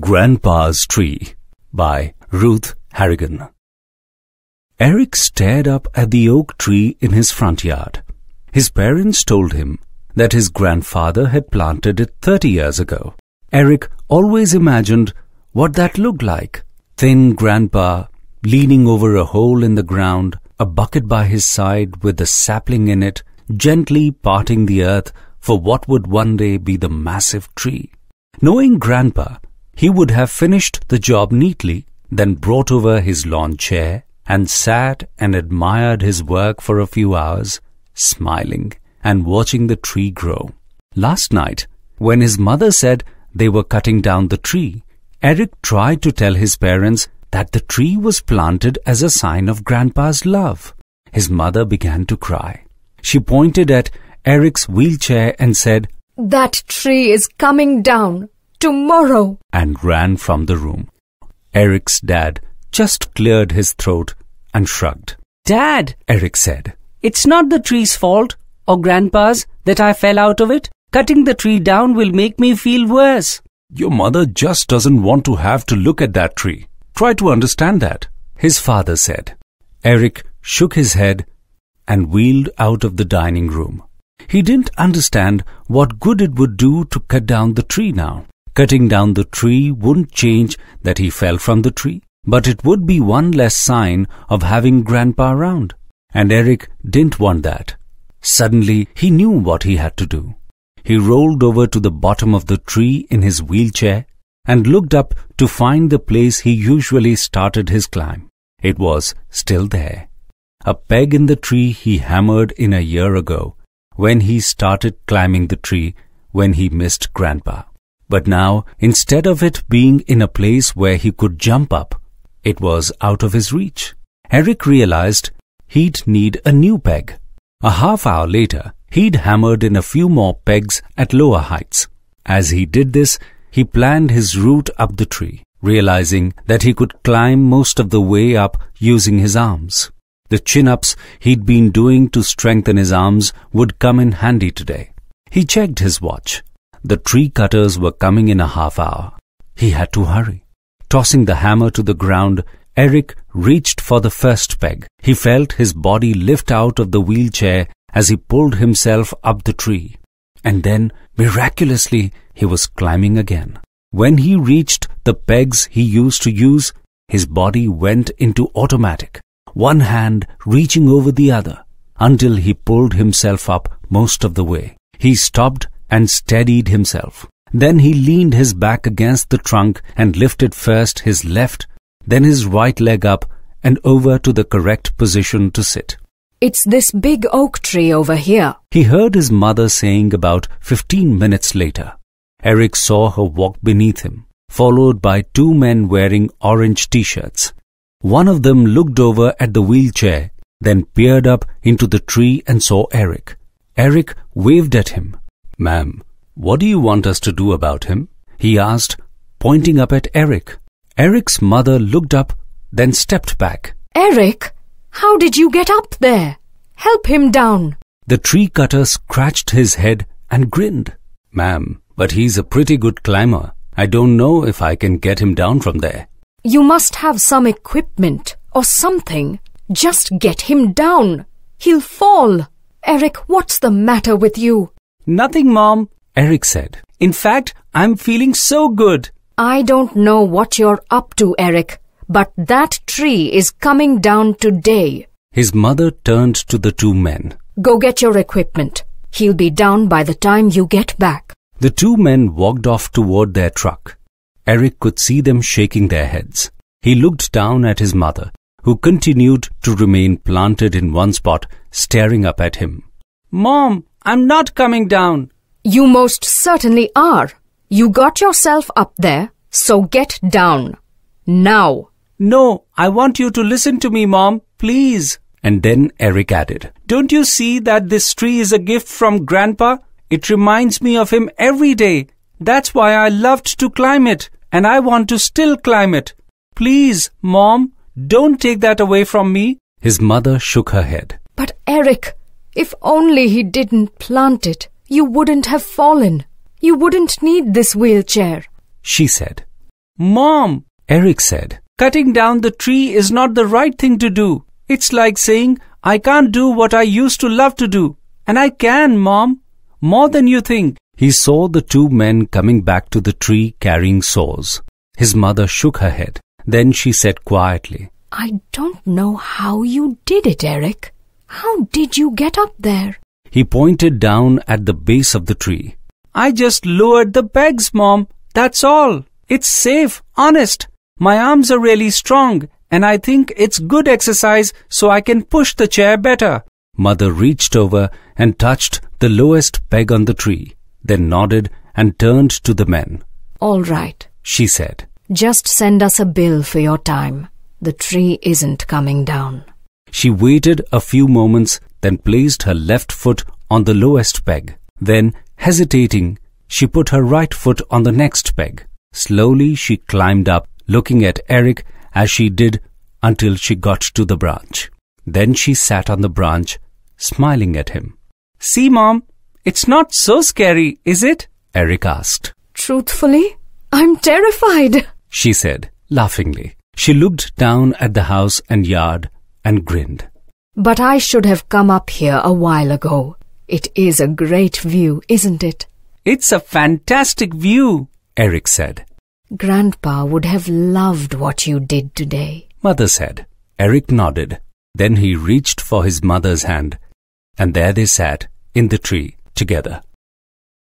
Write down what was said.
Grandpa's Tree by Ruth Harrigan. Eric stared up at the oak tree in his front yard. His parents told him that his grandfather had planted it 30 years ago. Eric always imagined what that looked like. Thin grandpa, leaning over a hole in the ground, a bucket by his side with a sapling in it, gently parting the earth for what would one day be the massive tree. Knowing grandpa, he would have finished the job neatly, then brought over his lawn chair and sat and admired his work for a few hours, smiling and watching the tree grow. Last night, when his mother said they were cutting down the tree, Eric tried to tell his parents that the tree was planted as a sign of Grandpa's love. His mother began to cry. She pointed at Eric's wheelchair and said, That tree is coming down tomorrow, and ran from the room. Eric's dad just cleared his throat and shrugged. Dad, Eric said, it's not the tree's fault or grandpa's that I fell out of it. Cutting the tree down will make me feel worse. Your mother just doesn't want to have to look at that tree. Try to understand that, his father said. Eric shook his head and wheeled out of the dining room. He didn't understand what good it would do to cut down the tree now. Cutting down the tree wouldn't change that he fell from the tree, but it would be one less sign of having Grandpa around. And Eric didn't want that. Suddenly, he knew what he had to do. He rolled over to the bottom of the tree in his wheelchair and looked up to find the place he usually started his climb. It was still there. A peg in the tree he hammered in a year ago when he started climbing the tree when he missed Grandpa. But now, instead of it being in a place where he could jump up, it was out of his reach. Eric realized he'd need a new peg. A half hour later, he'd hammered in a few more pegs at lower heights. As he did this, he planned his route up the tree, realizing that he could climb most of the way up using his arms. The chin-ups he'd been doing to strengthen his arms would come in handy today. He checked his watch. The tree cutters were coming in a half hour. He had to hurry. Tossing the hammer to the ground, Eric reached for the first peg. He felt his body lift out of the wheelchair as he pulled himself up the tree. And then, miraculously, he was climbing again. When he reached the pegs he used to use, his body went into automatic, one hand reaching over the other, until he pulled himself up most of the way. He stopped and steadied himself. Then he leaned his back against the trunk and lifted first his left, then his right leg up and over to the correct position to sit. It's this big oak tree over here, he heard his mother saying about fifteen minutes later. Eric saw her walk beneath him, followed by two men wearing orange t-shirts. One of them looked over at the wheelchair, then peered up into the tree and saw Eric. Eric waved at him. Ma'am, what do you want us to do about him? He asked, pointing up at Eric. Eric's mother looked up, then stepped back. Eric, how did you get up there? Help him down. The tree cutter scratched his head and grinned. Ma'am, but he's a pretty good climber. I don't know if I can get him down from there. You must have some equipment or something. Just get him down. He'll fall. Eric, what's the matter with you? Nothing, Mom, Eric said. In fact, I'm feeling so good. I don't know what you're up to, Eric, but that tree is coming down today. His mother turned to the two men. Go get your equipment. He'll be down by the time you get back. The two men walked off toward their truck. Eric could see them shaking their heads. He looked down at his mother, who continued to remain planted in one spot, staring up at him. Mom, I'm not coming down. You most certainly are. You got yourself up there, so get down. Now. No, I want you to listen to me, Mom, please. And then Eric added, Don't you see that this tree is a gift from Grandpa? It reminds me of him every day. That's why I loved to climb it, and I want to still climb it. Please, Mom, don't take that away from me. His mother shook her head. But Eric, if only he didn't plant it, you wouldn't have fallen. You wouldn't need this wheelchair. She said. Mom, Eric said, cutting down the tree is not the right thing to do. It's like saying, I can't do what I used to love to do. And I can, Mom. More than you think. He saw the two men coming back to the tree carrying saws. His mother shook her head. Then she said quietly, I don't know how you did it, Eric. How did you get up there? He pointed down at the base of the tree. I just lowered the pegs, Mom. That's all. It's safe, honest. My arms are really strong, and I think it's good exercise so I can push the chair better. Mother reached over and touched the lowest peg on the tree, then nodded and turned to the men. All right, she said. Just send us a bill for your time. The tree isn't coming down. She waited a few moments, then placed her left foot on the lowest peg. Then, hesitating, she put her right foot on the next peg. Slowly she climbed up, looking at Eric as she did until she got to the branch. Then she sat on the branch, smiling at him. See, Mom, it's not so scary, is it? Eric asked. Truthfully, I'm terrified, she said, laughingly. She looked down at the house and yard and grinned. But I should have come up here a while ago. It is a great view, isn't it? It's a fantastic view, Eric said. Grandpa would have loved what you did today, Mother said. Eric nodded. Then he reached for his mother's hand, and there they sat in the tree together.